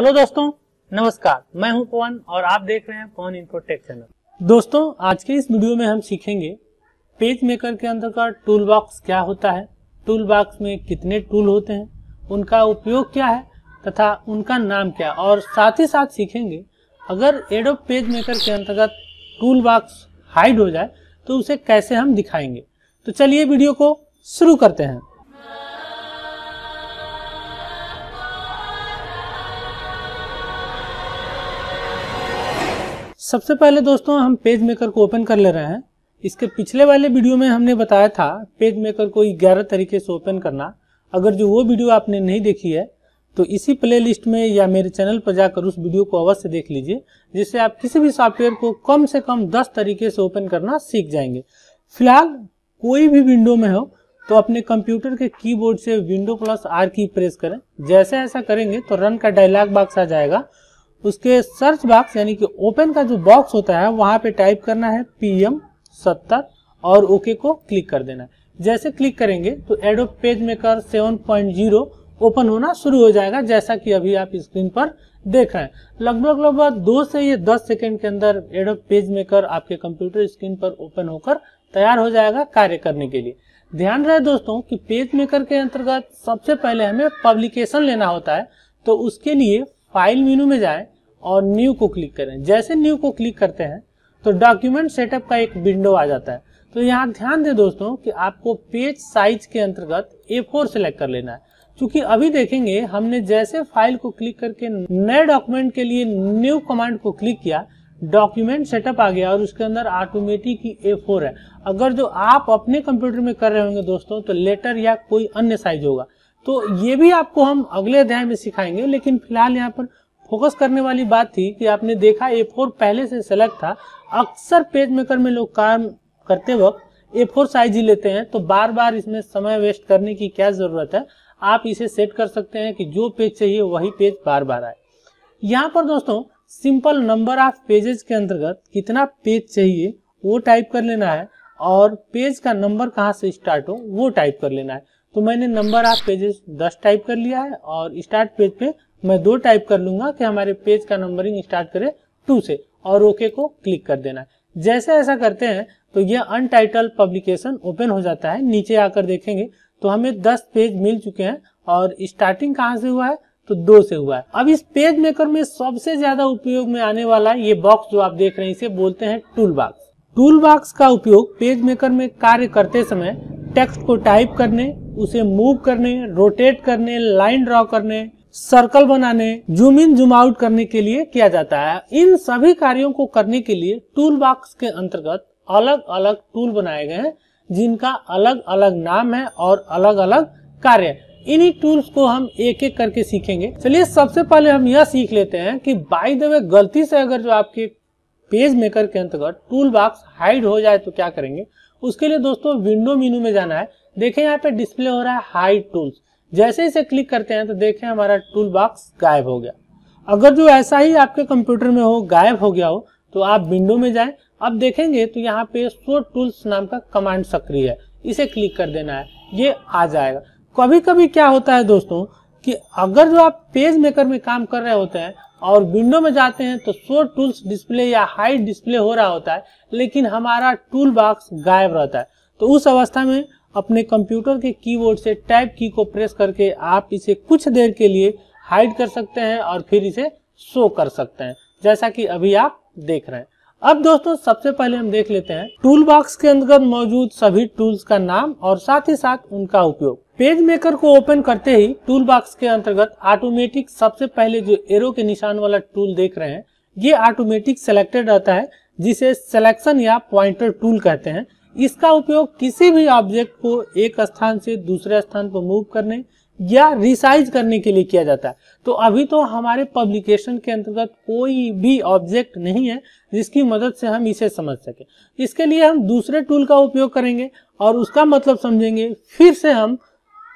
hello दोस्तों नमस्कार मैं हूं पवन और आप देख रहे हैं पवन इन्फोटेक चैनल दोस्तों आज के इस वीडियो में हम सीखेंगे पेज मेकर के अंदर का टूल बॉक्स क्या होता है टूल बॉक्स में कितने टूल होते हैं उनका उपयोग क्या है तथा उनका नाम क्या और साथ ही साथ सीखेंगे अगर एडो पेज मेकर के अंतर्गत टूल बॉक्स हाइड हो जाए तो उसे कैसे हम दिखाएंगे तो चलिए वीडियो को शुरू करते हैं सबसे पहले दोस्तों हम पेज मेकर को ओपन कर ले रहे हैं इसके पिछले वाले वीडियो में हमने बताया था पेज मेकर को ग्यारह तरीके से ओपन करना अगर जो वो वीडियो आपने नहीं देखी है तो इसी प्लेलिस्ट में या मेरे चैनल पर जाकर उस वीडियो को अवश्य देख लीजिए जिससे आप किसी भी सॉफ्टवेयर को कम से कम 10 तरीके से ओपन करना सीख जाएंगे फिलहाल कोई भी विंडो में हो तो अपने कंप्यूटर के कीबोर्ड से window plus R key press करें जैसे ऐसा करेंगे तो रन का डायलॉग बॉक्स आ जाएगा उसके सर्च बॉक्स यानी कि ओपन का जो बॉक्स होता है वहां पे टाइप करना है पीएम सत्तर और ओके को क्लिक कर देना है जैसे क्लिक करेंगे तो एडो पेज मेकर 7.0 ओपन होना शुरू हो जाएगा जैसा कि अभी आप स्क्रीन पर देख रहे हैं लगभग लगभग दो से ये दस सेकेंड के अंदर एडो पेज मेकर आपके कंप्यूटर स्क्रीन पर ओपन होकर तैयार हो जाएगा कार्य करने के लिए ध्यान रहे दोस्तों कि पेज मेकर के अंतर्गत सबसे पहले हमें पब्लिकेशन लेना होता है तो उसके लिए फाइल मीनू में जाएं और न्यू को क्लिक करें जैसे न्यू को क्लिक करते हैं तो डॉक्यूमेंट सेटअप का एक विंडो आ जाता है तो यहाँ ध्यान दें दोस्तों कि आपको पेज साइज के अंतर्गत ए फोर सेलेक्ट कर लेना है क्योंकि अभी देखेंगे हमने जैसे फाइल को क्लिक करके नए डॉक्यूमेंट के लिए न्यू कमांड को क्लिक किया डॉक्यूमेंट सेटअप आ गया और उसके अंदर ऑटोमेटिक ही ए फोर है अगर जो आप अपने कंप्यूटर में कर रहे होंगे दोस्तों तो लेटर या कोई अन्य साइज होगा तो ये भी आपको हम अगले अध्याय में सिखाएंगे लेकिन फिलहाल यहाँ पर फोकस करने वाली बात थी कि आपने देखा ए फोर पहले से सेलेक्ट था अक्सर पेज मेकर में लोग काम करते वक्त ए फोर साइज ही लेते हैं तो बार बार इसमें समय वेस्ट करने की क्या ज़रूरत है आप इसे सेट कर सकते हैं कि जो पेज चाहिए वही पेज बार बार आए यहाँ पर दोस्तों सिंपल नंबर ऑफ पेजेस के अंतर्गत कितना पेज चाहिए वो टाइप कर लेना है और पेज का नंबर कहाँ से स्टार्ट हो वो टाइप कर लेना है तो मैंने नंबर ऑफ पेजेस दस टाइप कर लिया है और स्टार्ट पेज पे मैं दो टाइप कर लूंगा कि हमारे पेज का नंबरिंग स्टार्ट करे टू से और ओके को क्लिक कर देना है जैसे ऐसा करते हैं तो यह अनटाइटल पब्लिकेशन ओपन हो जाता है नीचे आकर देखेंगे तो हमें दस पेज मिल चुके हैं और स्टार्टिंग कहाँ से हुआ है तो दो से हुआ है अब इस पेज मेकर में सबसे ज्यादा उपयोग में आने वाला ये बॉक्स जो आप देख रहे हैं इसे बोलते हैं टूल बॉक्स टूल बॉक्स का उपयोग पेज मेकर में कार्य करते समय टेक्स्ट को टाइप करने उसे मूव करने रोटेट करने लाइन ड्रॉ करने सर्कल बनाने जूम इन जूम आउट करने के लिए किया जाता है इन सभी कार्यों को करने के लिए टूल बॉक्स के अंतर्गत अलग अलग टूल बनाए गए हैं जिनका अलग अलग नाम है और अलग अलग कार्य इन्हीं टूल्स को हम एक एक करके सीखेंगे चलिए सबसे पहले हम यह सीख लेते हैं कि बाई द वे गलती से अगर जो आपके पेज मेकर के अंतर्गत टूल बॉक्स हाइड हो जाए तो क्या करेंगे उसके लिए दोस्तों विंडो मीनू में जाना है देखें यहाँ पे डिस्प्ले हो रहा है हाई टूल्स जैसे इसे क्लिक करते हैं तो देखें हमारा टूल बॉक्स गायब हो गया अगर जो ऐसा ही आपके कंप्यूटर में हो गायब हो गया हो तो आप विंडो में जाएं अब देखेंगे तो यहाँ पे शो टूल्स नाम का कमांड सक्रिय है इसे क्लिक कर देना है ये आ जाएगा कभी कभी क्या होता है दोस्तों कि अगर जो आप पेज मेकर में काम कर रहे होते हैं और विंडो में जाते हैं तो शो टूल्स डिस्प्ले या हाइट डिस्प्ले हो रहा होता है लेकिन हमारा टूल बॉक्स गायब रहता है तो उस अवस्था में अपने कंप्यूटर के कीबोर्ड से टाइप की को प्रेस करके आप इसे कुछ देर के लिए हाइड कर सकते हैं और फिर इसे शो कर सकते हैं जैसा कि अभी आप देख रहे हैं अब दोस्तों सबसे पहले हम देख लेते हैं टूल बॉक्स के अंतर्गत मौजूद सभी टूल्स का नाम और साथ ही साथ उनका उपयोग पेज मेकर को ओपन करते ही टूल बॉक्स के अंतर्गत ऑटोमेटिक सबसे पहले जो एरो के निशान वाला टूल देख रहे हैं ये ऑटोमेटिक सेलेक्टेड रहता है जिसे सिलेक्शन या पॉइंटर टूल कहते हैं इसका उपयोग किसी भी ऑब्जेक्ट को एक स्थान से दूसरे स्थान पर मूव करने या रिसाइज करने के लिए किया जाता है तो अभी तो हमारे पब्लिकेशन के अंतर्गत कोई भी ऑब्जेक्ट नहीं है जिसकी मदद से हम इसे समझ सके इसके लिए हम दूसरे टूल का उपयोग करेंगे और उसका मतलब समझेंगे फिर से हम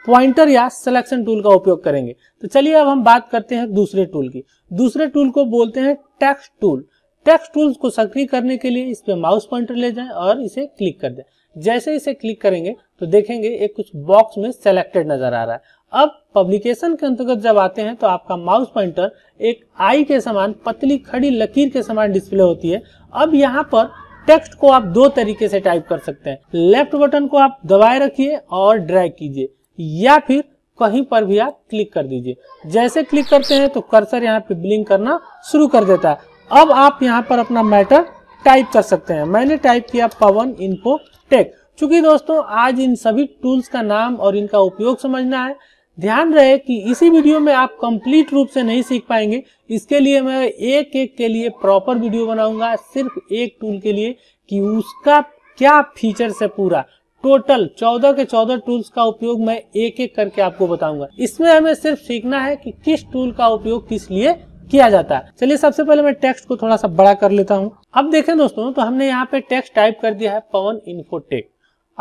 पॉइंटर या सिलेक्शन टूल का उपयोग करेंगे तो चलिए अब हम बात करते हैं दूसरे टूल की दूसरे टूल को बोलते हैं टेक्स्ट टूल टेक्स्ट टूल को सक्रिय करने के लिए इस पे माउस पॉइंटर ले जाएं और इसे क्लिक कर दें जैसे इसे क्लिक करेंगे तो देखेंगे एक कुछ बॉक्स में सेलेक्टेड नजर आ रहा है अब पब्लिकेशन के अंतर्गत जब आते हैं तो आपका माउस पॉइंटर एक आई के समान पतली खड़ी लकीर के समान डिस्प्ले होती है अब यहाँ पर टेक्स्ट को आप दो तरीके से टाइप कर सकते हैं लेफ्ट बटन को आप दबाए रखिए और ड्रैग कीजिए या फिर कहीं पर भी आप क्लिक कर दीजिए जैसे क्लिक करते हैं तो कर्सर यहाँ पे ब्लिंक करना शुरू कर देता है अब आप यहाँ पर अपना मैटर टाइप कर सकते हैं मैंने टाइप किया पवन इनको टेक चूंकि दोस्तों आज इन सभी टूल्स का नाम और इनका उपयोग समझना है ध्यान रहे कि इसी वीडियो में आप कंप्लीट रूप से नहीं सीख पाएंगे इसके लिए मैं एक एक के लिए प्रॉपर वीडियो बनाऊंगा सिर्फ एक टूल के लिए कि उसका क्या फीचर से पूरा टोटल चौदह के चौदह टूल्स का उपयोग मैं एक एक करके आपको बताऊंगा इसमें हमें सिर्फ सीखना है कि किस टूल का उपयोग किस लिए किया जाता है चलिए सबसे पहले मैं टेक्स्ट को थोड़ा सा बड़ा कर लेता हूँ अब देखें दोस्तों तो हमने यहाँ पे टेक्स्ट टाइप कर दिया है पवन इन्फोटेक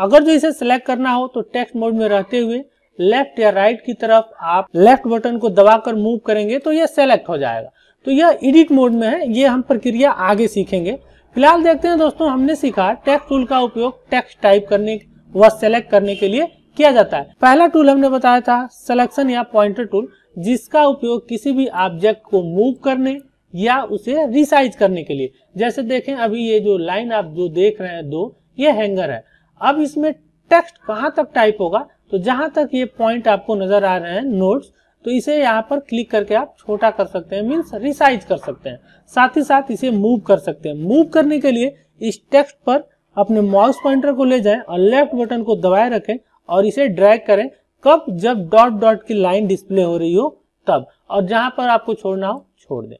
अगर जो इसे सिलेक्ट करना हो तो टेक्स्ट मोड में रहते हुए लेफ्ट या राइट की तरफ आप लेफ्ट बटन को दबाकर मूव करेंगे तो यह सेलेक्ट हो जाएगा तो यह एडिट मोड में है ये हम प्रक्रिया आगे सीखेंगे फिलहाल देखते हैं दोस्तों हमने सीखा टेक्स्ट टूल का उपयोग टेक्स्ट टाइप करने वह सेलेक्ट करने के लिए किया जाता है पहला टूल हमने बताया था सिलेक्शन या पॉइंटर टूल जिसका उपयोग किसी भी ऑब्जेक्ट को मूव करने या उसे रिसाइज करने के लिए जैसे देखें अभी ये जो लाइन आप जो देख रहे हैं दो ये हैंगर है अब इसमें टेक्स्ट कहाँ तक टाइप होगा तो जहां तक ये पॉइंट आपको नजर आ रहे हैं नोट्स तो इसे यहाँ पर क्लिक करके आप छोटा कर सकते हैं मीन्स रिसाइज कर सकते हैं साथ ही साथ इसे मूव कर सकते हैं मूव करने के लिए इस टेक्स्ट पर अपने माउस पॉइंटर को ले जाएं और लेफ्ट बटन को दबाए रखें और इसे ड्रैग करें कब जब डॉट डॉट की लाइन डिस्प्ले हो रही हो तब और जहां पर आपको छोड़ना हो छोड़ दें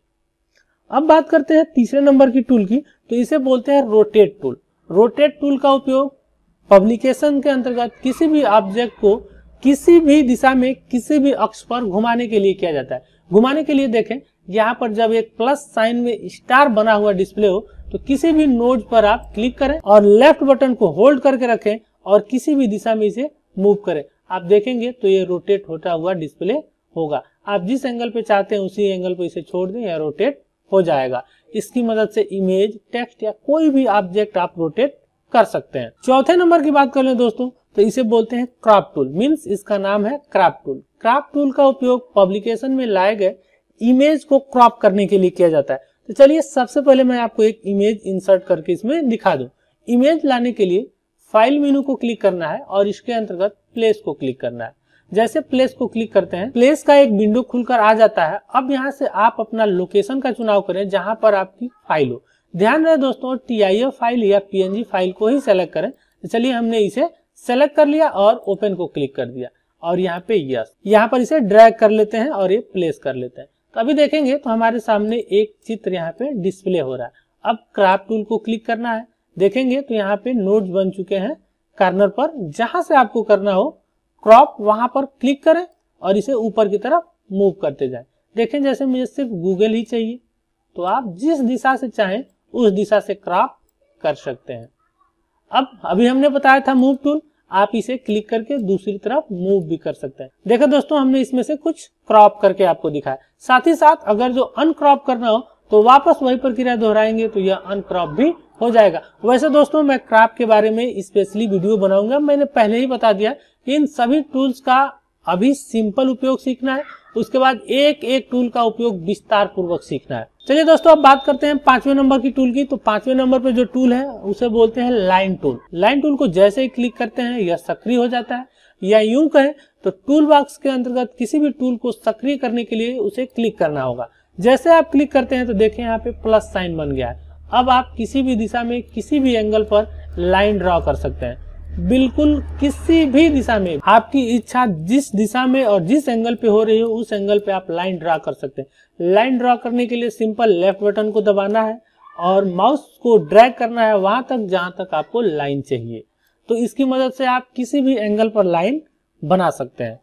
अब बात करते हैं तीसरे नंबर की टूल की तो इसे बोलते हैं रोटेट टूल रोटेट टूल का उपयोग पब्लिकेशन के अंतर्गत किसी भी ऑब्जेक्ट को किसी भी दिशा में किसी भी अक्ष पर घुमाने के लिए किया जाता है घुमाने के लिए देखें यहाँ पर जब एक प्लस साइन में स्टार बना हुआ डिस्प्ले हो तो किसी भी नोड पर आप क्लिक करें और लेफ्ट बटन को होल्ड करके रखें और किसी भी दिशा में इसे मूव करें आप देखेंगे तो ये रोटेट होता हुआ डिस्प्ले होगा आप जिस एंगल पे चाहते हैं उसी एंगल पे इसे छोड़ दें या रोटेट हो जाएगा इसकी मदद से इमेज टेक्स्ट या कोई भी ऑब्जेक्ट आप रोटेट कर सकते हैं चौथे नंबर की बात कर ले दोस्तों तो इसे बोलते हैं क्रॉप टूल मीन्स इसका नाम है क्राफ्ट टूल क्राफ्ट टूल का उपयोग पब्लिकेशन में लाए गए इमेज को क्रॉप करने के लिए किया जाता है तो चलिए सबसे पहले मैं आपको एक इमेज इंसर्ट करके इसमें दिखा दू इमेज लाने के लिए फाइल मेनू को क्लिक करना है और इसके अंतर्गत प्लेस को क्लिक करना है जैसे प्लेस को क्लिक करते हैं प्लेस का एक विंडो खुलकर आ जाता है अब यहाँ से आप अपना लोकेशन का चुनाव करें जहां पर आपकी फाइल हो ध्यान रहे दोस्तों टी फाइल या पीएनजी फाइल को ही सेलेक्ट करें तो चलिए हमने इसे सेलेक्ट कर लिया और ओपन को क्लिक कर दिया और यहाँ पे यस यहाँ पर इसे ड्रैग कर लेते हैं और ये प्लेस कर लेते हैं तो अभी देखेंगे तो हमारे सामने एक चित्र यहाँ पे डिस्प्ले हो रहा है अब क्राफ्ट टूल को क्लिक करना है देखेंगे तो यहाँ पे नोट बन चुके हैं कार्नर पर जहां से आपको करना हो क्रॉप वहां पर क्लिक करें और इसे ऊपर की तरफ मूव करते जाएं देखें जैसे मुझे सिर्फ गूगल ही चाहिए तो आप जिस दिशा से चाहें उस दिशा से क्रॉप कर सकते हैं अब अभी हमने बताया था मूव टूल आप इसे क्लिक करके दूसरी तरफ मूव भी कर सकते हैं देखो दोस्तों हमने इसमें से कुछ क्रॉप करके आपको दिखाया साथ ही साथ अगर जो अनक्रॉप करना हो तो वापस वही प्रक्रिया दोहराएंगे तो यह अनक्रॉप भी हो जाएगा वैसे दोस्तों मैं क्रॉप के बारे में स्पेशली वीडियो बनाऊंगा मैंने पहले ही बता दिया इन सभी टूल्स का अभी सिंपल उपयोग सीखना है उसके बाद एक एक टूल का उपयोग विस्तार पूर्वक सीखना है चलिए दोस्तों अब बात करते हैं पांचवें नंबर की टूल की तो पांचवें नंबर पे जो टूल है उसे बोलते हैं लाइन टूल लाइन टूल को जैसे ही क्लिक करते हैं यह सक्रिय हो जाता है या यूं कहें तो टूल बॉक्स के अंतर्गत किसी भी टूल को सक्रिय करने के लिए उसे क्लिक करना होगा जैसे आप क्लिक करते हैं तो देखे यहाँ पे प्लस साइन बन गया है अब आप किसी भी दिशा में किसी भी एंगल पर लाइन ड्रॉ कर सकते हैं बिल्कुल किसी भी दिशा में आपकी इच्छा जिस दिशा में और जिस एंगल पे हो रही हो उस एंगल पे आप लाइन ड्रा कर सकते हैं लाइन ड्रा करने के लिए सिंपल लेफ्ट बटन को दबाना है और माउस को ड्रैग करना है वहां तक जहां तक आपको लाइन चाहिए तो इसकी मदद से आप किसी भी एंगल पर लाइन बना सकते हैं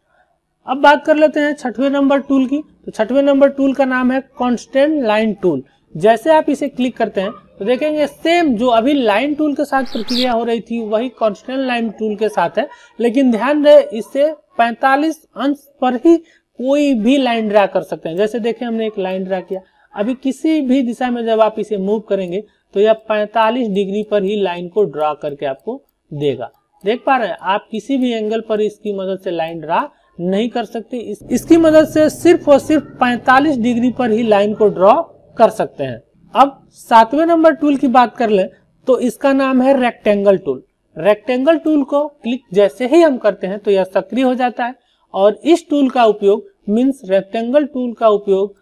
अब बात कर लेते हैं छठवें नंबर टूल की तो छठवें नंबर टूल का नाम है कॉन्स्टेंट लाइन टूल जैसे आप इसे क्लिक करते हैं तो देखेंगे सेम जो अभी लाइन टूल के साथ प्रक्रिया हो रही थी वही कॉन्स्टेंट लाइन टूल के साथ है लेकिन ध्यान रहे इससे 45 अंश पर ही कोई भी लाइन ड्रा कर सकते हैं जैसे देखें हमने एक लाइन ड्रा किया अभी किसी भी दिशा में जब आप इसे मूव करेंगे तो यह 45 डिग्री पर ही लाइन को ड्रा करके आपको देगा देख पा रहे हैं आप किसी भी एंगल पर इसकी मदद से लाइन ड्रा नहीं कर सकते इस, इसकी मदद से सिर्फ और सिर्फ 45 डिग्री पर ही लाइन को ड्रॉ कर सकते हैं अब सातवें नंबर टूल की बात कर ले तो इसका नाम है रेक्टेंगल टूल रेक्टेंगल टूल को क्लिक जैसे ही हम करते हैं तो यह सक्रिय हो जाता है और इस टूल का उपयोग मीन्स रेक्टेंगल टूल का उपयोग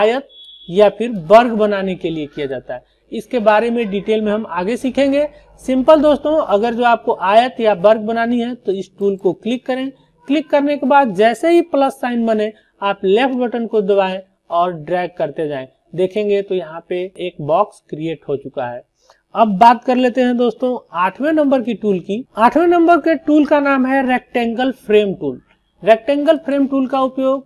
आयत या फिर वर्ग बनाने के लिए किया जाता है इसके बारे में डिटेल में हम आगे सीखेंगे सिंपल दोस्तों अगर जो आपको आयत या वर्ग बनानी है तो इस टूल को क्लिक करें क्लिक करने के बाद जैसे ही प्लस साइन बने आप लेफ्ट बटन को दबाएं और ड्रैग करते जाएं देखेंगे तो यहाँ पे एक बॉक्स क्रिएट हो चुका है अब बात कर लेते हैं दोस्तों आठवें नंबर की टूल की आठवें नंबर के टूल का नाम है rectangle frame tool rectangle frame tool का उपयोग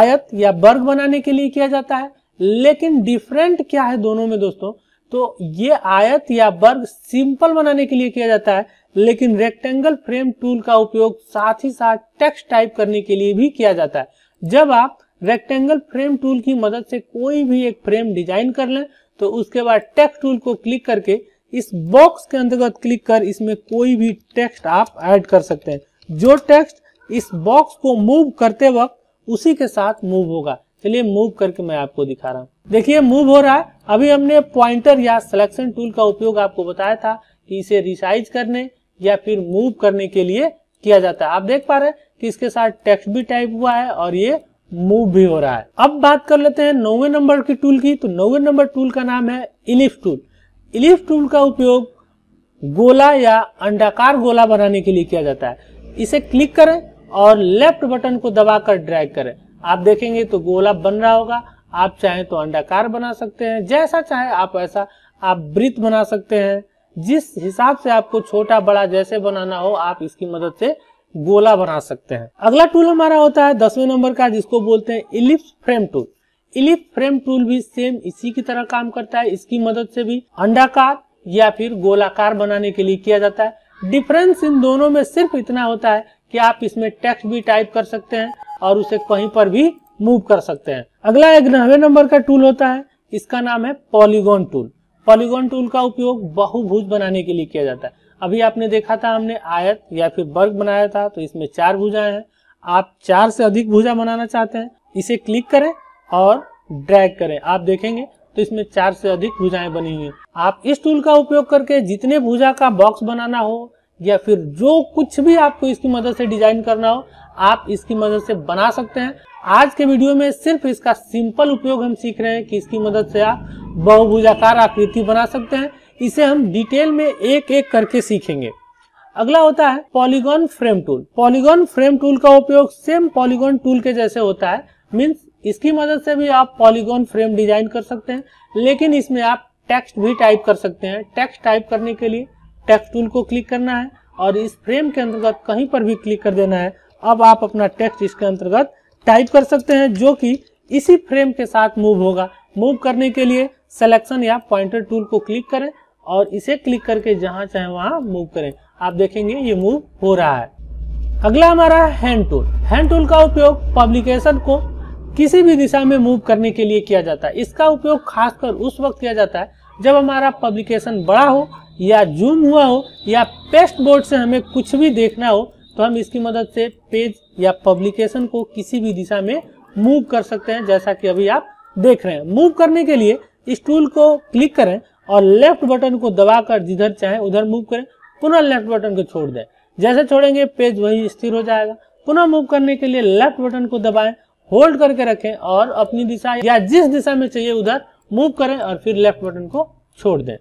आयत या वर्ग बनाने के लिए किया जाता है लेकिन डिफरेंट क्या है दोनों में दोस्तों तो ये आयत या वर्ग सिंपल बनाने के लिए किया जाता है लेकिन रेक्टेंगल फ्रेम टूल का उपयोग साथ ही साथ टेक्स्ट टाइप करने के लिए भी किया जाता है जब आप रेक्टेंगल फ्रेम टूल की मदद से कोई भी एक फ्रेम डिजाइन कर लें तो उसके बाद टेक्स्ट टूल को क्लिक करके इस बॉक्स के अंतर्गत क्लिक कर इसमें कोई भी टेक्स्ट आप ऐड कर सकते हैं जो टेक्स्ट इस बॉक्स को मूव करते वक्त उसी के साथ मूव होगा चलिए मूव करके मैं आपको दिखा रहा हूँ देखिए मूव हो रहा है अभी हमने पॉइंटर या सिलेक्शन टूल का उपयोग आपको बताया था कि इसे रिसाइज करने या फिर मूव करने के लिए किया जाता है आप देख पा रहे हैं कि इसके साथ टेक्स्ट भी टाइप हुआ है और ये मूव भी हो रहा है अब बात कर लेते हैं नौवे नंबर की टूल की तो नौवे नंबर टूल का नाम है इलिफ टूल इलिफ टूल का उपयोग गोला या अंडाकार गोला बनाने के लिए किया जाता है इसे क्लिक करें और लेफ्ट बटन को दबाकर ड्रैग करें आप देखेंगे तो गोला बन रहा होगा आप चाहें तो अंडाकार बना सकते हैं जैसा चाहे आप ऐसा आप वृत्त बना सकते हैं जिस हिसाब से आपको छोटा बड़ा जैसे बनाना हो आप इसकी मदद से गोला बना सकते हैं अगला टूल हमारा होता है दसवें नंबर का जिसको बोलते हैं ellipse frame tool ellipse frame tool भी सेम इसी की तरह काम करता है इसकी मदद से भी अंडाकार या फिर गोलाकार बनाने के लिए किया जाता है डिफरेंस इन दोनों में सिर्फ इतना होता है कि आप इसमें टेक्स्ट भी टाइप कर सकते हैं और उसे कहीं पर भी मूव कर सकते हैं अगला एक नवे नंबर का टूल होता है इसका नाम है पॉलीगॉन टूल पॉलीगॉन टूल का उपयोग बहुभुज बनाने के लिए किया जाता है अभी आपने देखा था हमने आयत या फिर वर्ग बनाया था तो इसमें चार भुजाएं हैं आप चार से अधिक भुजा बनाना चाहते हैं इसे क्लिक करें और ड्रैग करें आप देखेंगे तो इसमें चार से अधिक भुजाएं बनी हुई आप इस टूल का उपयोग करके जितने भुजा का बॉक्स बनाना हो या फिर जो कुछ भी आपको इसकी मदद से डिजाइन करना हो आप इसकी मदद से बना सकते हैं आज के वीडियो में सिर्फ इसका सिंपल उपयोग हम सीख रहे हैं कि इसकी मदद से आप बहुभुजाकार आकृति बना सकते हैं इसे हम डिटेल में एक एक करके सीखेंगे अगला होता है polygon frame tool polygon frame tool का उपयोग सेम पॉलीगॉन टूल के जैसे होता है मीन्स इसकी मदद से भी आप पॉलीगॉन फ्रेम डिजाइन कर सकते हैं लेकिन इसमें आप टेक्स्ट भी टाइप कर सकते हैं टेक्स्ट टाइप करने के लिए टेक्स्ट टूल को क्लिक करना है और इस फ्रेम के अंतर्गत कहीं पर भी क्लिक कर देना है अब आप अपना टेक्स्ट इसके अंतर्गत टाइप कर सकते हैं जो कि इसी फ्रेम के साथ मूव होगा मूव करने के लिए सिलेक्शन या पॉइंटर टूल को क्लिक करें और इसे क्लिक करके जहां चाहे वहां मूव करें आप देखेंगे ये मूव हो रहा है अगला हमारा हैंड टूल हैंड टूल का उपयोग पब्लिकेशन को किसी भी दिशा में मूव करने के लिए किया जाता है इसका उपयोग खासकर उस वक्त किया जाता है जब हमारा पब्लिकेशन बड़ा हो या जूम हुआ हो या पेस्ट बोर्ड से हमें कुछ भी देखना हो तो हम इसकी मदद से पेज या पब्लिकेशन को किसी भी दिशा में मूव कर सकते हैं जैसा कि अभी आप देख रहे हैं मूव करने के लिए इस टूल को क्लिक करें और लेफ्ट बटन को दबाकर जिधर चाहे उधर मूव करें पुनः लेफ्ट बटन को छोड़ दें जैसे छोड़ेंगे पेज वही स्थिर हो जाएगा पुनः मूव करने के लिए लेफ्ट बटन को दबाएं होल्ड करके रखें और अपनी दिशा या जिस दिशा में चाहिए उधर मूव करें और फिर लेफ्ट बटन को छोड़ दें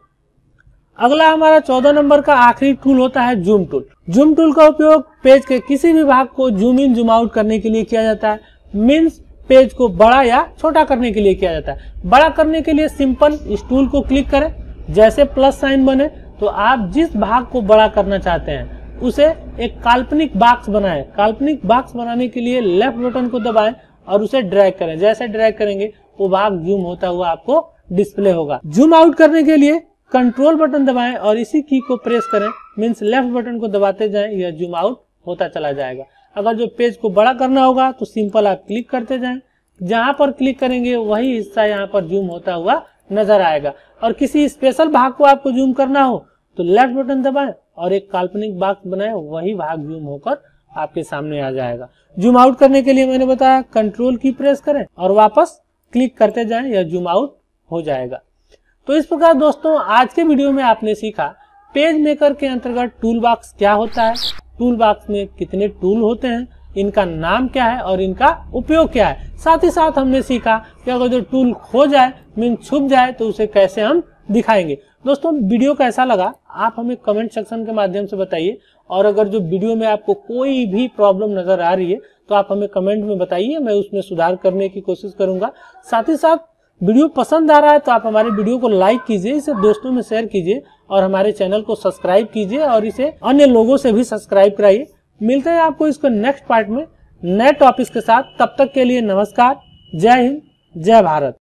अगला हमारा चौदह नंबर का आखिरी टूल होता है जूम टूल जूम टूल का उपयोग पेज के किसी भी भाग को जूम इन जूम आउट करने के लिए किया जाता है मीन्स पेज को बड़ा या छोटा करने के लिए किया जाता है बड़ा करने के लिए सिंपल इस टूल को क्लिक करें जैसे प्लस साइन बने तो आप जिस भाग को बड़ा करना चाहते हैं उसे एक काल्पनिक बॉक्स बनाएं काल्पनिक बॉक्स बनाने के लिए लेफ्ट बटन को दबाएं और उसे ड्रैग करें जैसे ड्रैग करेंगे वो भाग जूम होता हुआ आपको डिस्प्ले होगा जूम आउट करने के लिए कंट्रोल बटन दबाएं और इसी की को प्रेस करें मीन्स लेफ्ट बटन को दबाते जाएं यह जूम आउट होता चला जाएगा अगर जो पेज को बड़ा करना होगा तो सिंपल आप क्लिक करते जाए जहां पर क्लिक करेंगे वही हिस्सा यहाँ पर जूम होता हुआ नजर आएगा और किसी स्पेशल भाग को आपको जूम करना हो तो लेफ्ट बटन दबाएं और एक काल्पनिक भाग बनाए वही भाग जूम होकर आपके सामने आ जाएगा जूम आउट करने के लिए मैंने बताया कंट्रोल की प्रेस करें और वापस क्लिक करते जाएं या जूम आउट हो जाएगा तो इस प्रकार दोस्तों आज के वीडियो में आपने सीखा पेज मेकर के अंतर्गत टूल बॉक्स क्या होता है टूल बॉक्स में कितने टूल होते हैं इनका नाम क्या है और इनका उपयोग क्या है साथ ही साथ हमने सीखा कि अगर जो टूल खो जाए मीन छुप जाए तो उसे कैसे हम दिखाएंगे दोस्तों वीडियो कैसा लगा आप हमें कमेंट सेक्शन के माध्यम से बताइए और अगर जो वीडियो में आपको कोई भी प्रॉब्लम नजर आ रही है तो आप हमें कमेंट में बताइए मैं उसमें सुधार करने की कोशिश करूंगा साथ ही साथ वीडियो पसंद आ रहा है तो आप हमारे वीडियो को लाइक कीजिए इसे दोस्तों में शेयर कीजिए और हमारे चैनल को सब्सक्राइब कीजिए और इसे अन्य लोगों से भी सब्सक्राइब कराइए मिलते हैं आपको इसको नेक्स्ट पार्ट में नए टॉपिक्स के साथ तब तक के लिए नमस्कार जय हिंद जय भारत